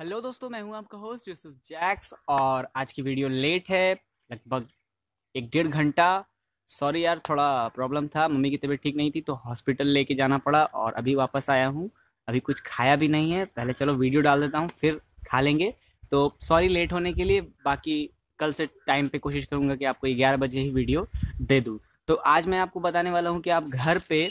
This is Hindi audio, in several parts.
हेलो दोस्तों मैं हूं आपका होस्ट यूसुफ जैक्स और आज की वीडियो लेट है लगभग एक डेढ़ घंटा सॉरी यार थोड़ा प्रॉब्लम था मम्मी की तबीयत ठीक नहीं थी तो हॉस्पिटल लेके जाना पड़ा और अभी वापस आया हूँ अभी कुछ खाया भी नहीं है पहले चलो वीडियो डाल देता हूँ फिर खा लेंगे तो सॉरी लेट होने के लिए बाकी कल से टाइम पे कोशिश करूँगा कि आपको ग्यारह बजे ही वीडियो दे दूँ तो आज मैं आपको बताने वाला हूँ कि आप घर पे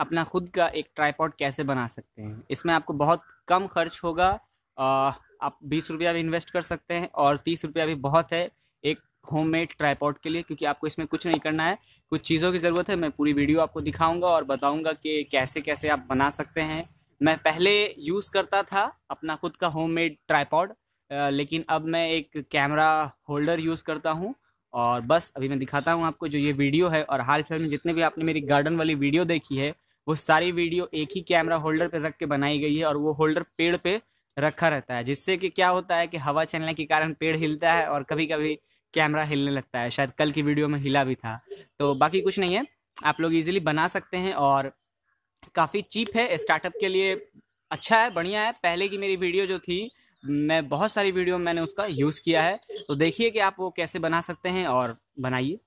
अपना खुद का एक ट्राईपॉड कैसे बना सकते हैं इसमें आपको बहुत कम खर्च होगा आप बीस रुपया भी इन्वेस्ट कर सकते हैं और तीस रुपया भी बहुत है एक होममेड ट्राईपॉड के लिए क्योंकि आपको इसमें कुछ नहीं करना है कुछ चीज़ों की ज़रूरत है मैं पूरी वीडियो आपको दिखाऊंगा और बताऊंगा कि कैसे कैसे आप बना सकते हैं मैं पहले यूज़ करता था अपना खुद का होममेड ट्राईपॉड लेकिन अब मैं एक कैमरा होल्डर यूज़ करता हूँ और बस अभी मैं दिखाता हूँ आपको जो ये वीडियो है और हाल फिलहाल में जितने भी आपने मेरी गार्डन वाली वीडियो देखी है वो सारी वीडियो एक ही कैमरा होल्डर पर रख के बनाई गई है और वो होल्डर पेड़ पे रखा रहता है जिससे कि क्या होता है कि हवा चलने के कारण पेड़ हिलता है और कभी कभी कैमरा हिलने लगता है शायद कल की वीडियो में हिला भी था तो बाकी कुछ नहीं है आप लोग इजीली बना सकते हैं और काफ़ी चीप है स्टार्टअप के लिए अच्छा है बढ़िया है पहले की मेरी वीडियो जो थी मैं बहुत सारी वीडियो मैंने उसका यूज़ किया है तो देखिए कि आप वो कैसे बना सकते हैं और बनाइए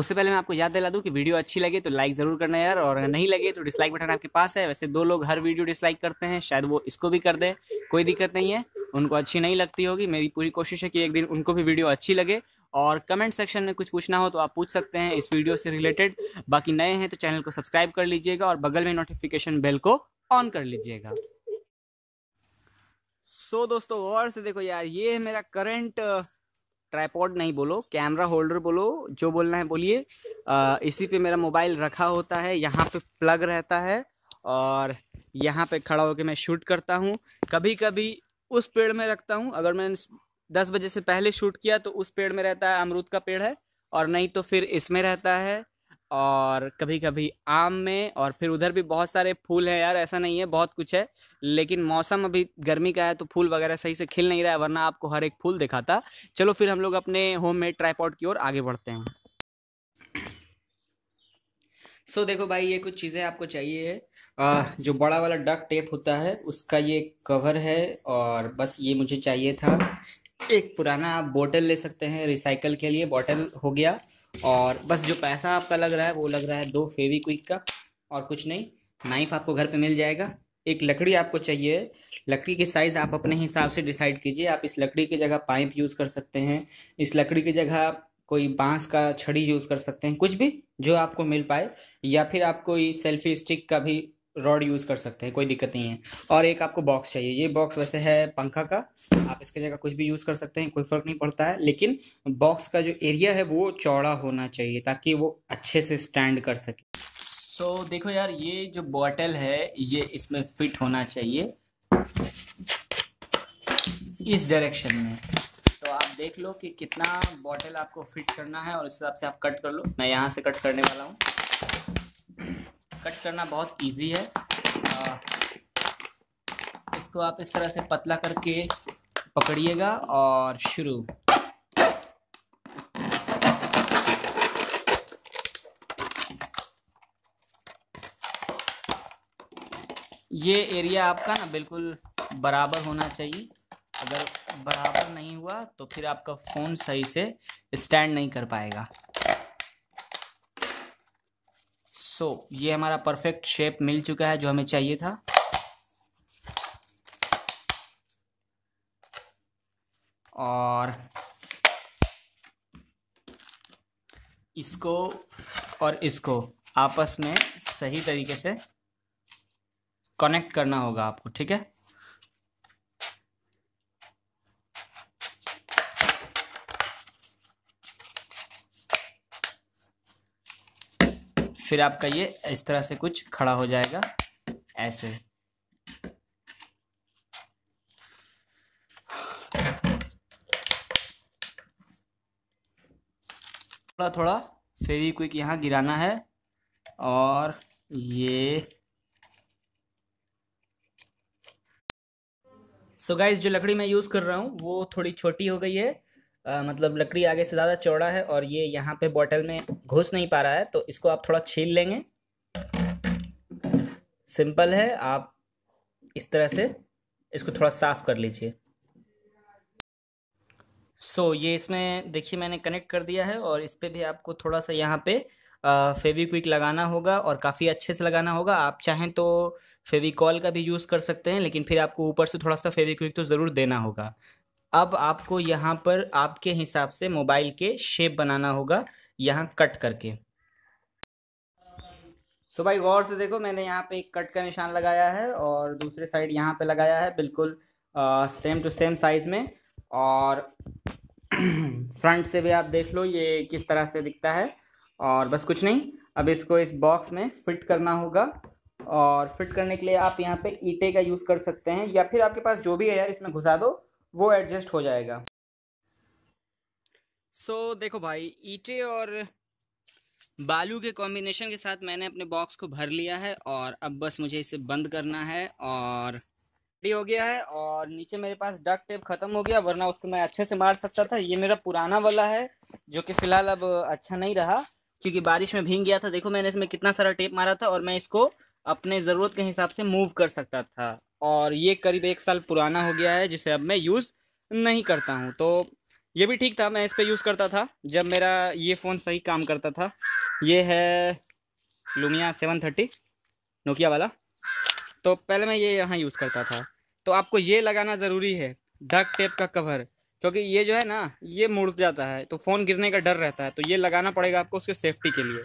उससे पहले मैं आपको याद दिला दूं कि वीडियो अच्छी लगे तो लाइक जरूर करना यार और नहीं लगे तो डिसलाइक बटन आपके पास है वैसे दो लोग हर वीडियो डिसलाइक करते हैं शायद वो इसको भी कर दे कोई दिक्कत नहीं है उनको अच्छी नहीं लगती होगी मेरी पूरी कोशिश है कि एक दिन उनको भी वीडियो अच्छी लगे और कमेंट सेक्शन में कुछ पूछना हो तो आप पूछ सकते हैं इस वीडियो से रिलेटेड बाकी नए हैं तो चैनल को सब्सक्राइब कर लीजिएगा और बगल में नोटिफिकेशन बेल को ऑन कर लीजिएगा सो दोस्तों और से देखो यार ये है मेरा करंट ट्राईपॉड नहीं बोलो कैमरा होल्डर बोलो जो बोलना है बोलिए इसी पे मेरा मोबाइल रखा होता है यहाँ पे प्लग रहता है और यहाँ पे खड़ा होकर मैं शूट करता हूँ कभी कभी उस पेड़ में रखता हूँ अगर मैंने दस बजे से पहले शूट किया तो उस पेड़ में रहता है अमरूद का पेड़ है और नहीं तो फिर इसमें रहता है और कभी कभी आम में और फिर उधर भी बहुत सारे फूल हैं यार ऐसा नहीं है बहुत कुछ है लेकिन मौसम अभी गर्मी का है तो फूल वगैरह सही से खिल नहीं रहा है वरना आपको हर एक फूल दिखाता चलो फिर हम लोग अपने होम मेड ट्राईपॉड की ओर आगे बढ़ते हैं सो so, देखो भाई ये कुछ चीज़ें आपको चाहिए आ, जो बड़ा वाला डक टेप होता है उसका ये कवर है और बस ये मुझे चाहिए था एक पुराना आप बोटल ले सकते हैं रिसाइकल के लिए बॉटल हो गया और बस जो पैसा आपका लग रहा है वो लग रहा है दो फेवी क्विक का और कुछ नहीं नाइफ आपको घर पे मिल जाएगा एक लकड़ी आपको चाहिए लकड़ी की साइज़ आप अपने हिसाब से डिसाइड कीजिए आप इस लकड़ी की जगह पाइप यूज़ कर सकते हैं इस लकड़ी की जगह कोई बांस का छड़ी यूज़ कर सकते हैं कुछ भी जो आपको मिल पाए या फिर आप कोई सेल्फी स्टिक का भी रॉड यूज़ कर सकते हैं कोई दिक्कत नहीं है और एक आपको बॉक्स चाहिए ये बॉक्स वैसे है पंखा का आप इसके जगह कुछ भी यूज़ कर सकते हैं कोई फ़र्क नहीं पड़ता है लेकिन बॉक्स का जो एरिया है वो चौड़ा होना चाहिए ताकि वो अच्छे से स्टैंड कर सके सो so, देखो यार ये जो बॉटल है ये इसमें फिट होना चाहिए इस डायरेक्शन में तो आप देख लो कि कितना बॉटल आपको फिट करना है और उस हिसाब से आप कट कर लो मैं यहाँ से कट करने वाला हूँ कट करना बहुत इजी है आ, इसको आप इस तरह से पतला करके पकड़िएगा और शुरू ये एरिया आपका ना बिल्कुल बराबर होना चाहिए अगर बराबर नहीं हुआ तो फिर आपका फ़ोन सही से स्टैंड नहीं कर पाएगा सो so, ये हमारा परफेक्ट शेप मिल चुका है जो हमें चाहिए था और इसको और इसको आपस में सही तरीके से कनेक्ट करना होगा आपको ठीक है फिर आपका ये इस तरह से कुछ खड़ा हो जाएगा ऐसे थोड़ा थोड़ा फेवी क्विक यहाँ गिराना है और ये सो so गाइज जो लकड़ी मैं यूज़ कर रहा हूँ वो थोड़ी छोटी हो गई है आ, मतलब लकड़ी आगे से ज़्यादा चौड़ा है और ये यहाँ पे बॉटल में घुस नहीं पा रहा है तो इसको आप थोड़ा छील लेंगे सिंपल है आप इस तरह से इसको थोड़ा साफ़ कर लीजिए सो so, ये इसमें देखिए मैंने कनेक्ट कर दिया है और इस पर भी आपको थोड़ा सा यहाँ पे फेविक्विक लगाना होगा और काफ़ी अच्छे से लगाना होगा आप चाहें तो फेविकॉल का भी यूज़ कर सकते हैं लेकिन फिर आपको ऊपर से थोड़ा सा फेविक्विक तो ज़रूर देना होगा अब आपको यहाँ पर आपके हिसाब से मोबाइल के शेप बनाना होगा यहाँ कट करके सो भाई गौर से देखो मैंने यहाँ पे एक कट का निशान लगाया है और दूसरे साइड यहाँ पे लगाया है बिल्कुल आ, सेम टू सेम साइज़ में और फ्रंट से भी आप देख लो ये किस तरह से दिखता है और बस कुछ नहीं अब इसको इस बॉक्स में फिट करना होगा और फिट करने के लिए आप यहाँ पे ईटे का यूज़ कर सकते हैं या फिर आपके पास जो भी है यार इसमें घुसा दो वो एडजस्ट हो जाएगा सो so, देखो भाई ईटे और बालू के कॉम्बिनेशन के साथ मैंने अपने बॉक्स को भर लिया है और अब बस मुझे इसे बंद करना है और हो गया है और नीचे मेरे पास डक टेप खत्म हो गया वरना उसको मैं अच्छे से मार सकता था ये मेरा पुराना वाला है जो कि फिलहाल अब अच्छा नहीं रहा क्योंकि बारिश में भींग गया था देखो मैंने इसमें कितना सारा टेप मारा था और मैं इसको अपने ज़रूरत के हिसाब से मूव कर सकता था और ये करीब एक साल पुराना हो गया है जिसे अब मैं यूज़ नहीं करता हूँ तो ये भी ठीक था मैं इस पर यूज़ करता था जब मेरा ये फ़ोन सही काम करता था ये है लुमिया सेवन थर्टी नोकिया वाला तो पहले मैं ये यहाँ यूज़ करता था तो आपको ये लगाना ज़रूरी है डक टेप का कवर क्योंकि ये जो है ना ये मुड़ जाता है तो फ़ोन गिरने का डर रहता है तो ये लगाना पड़ेगा आपको उसके सेफ्टी के लिए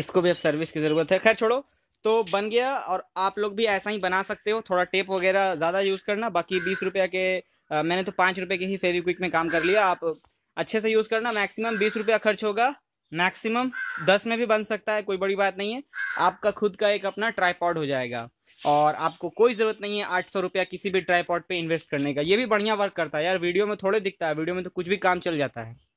इसको भी अब सर्विस की ज़रूरत है खैर छोड़ो तो बन गया और आप लोग भी ऐसा ही बना सकते हो थोड़ा टेप वगैरह ज़्यादा यूज़ करना बाकी बीस रुपये के आ, मैंने तो पाँच रुपये के ही फेविक्विक में काम कर लिया आप अच्छे से यूज़ करना मैक्सिमम बीस रुपया खर्च होगा मैक्सिमम दस में भी बन सकता है कोई बड़ी बात नहीं है आपका खुद का एक अपना ट्राईपॉड हो जाएगा और आपको कोई ज़रूरत नहीं है आठ सौ रुपया किसी भी ट्राईपॉड पे इन्वेस्ट करने का ये भी बढ़िया वर्क करता है यार वीडियो में थोड़े दिखता है वीडियो में तो कुछ भी काम चल जाता है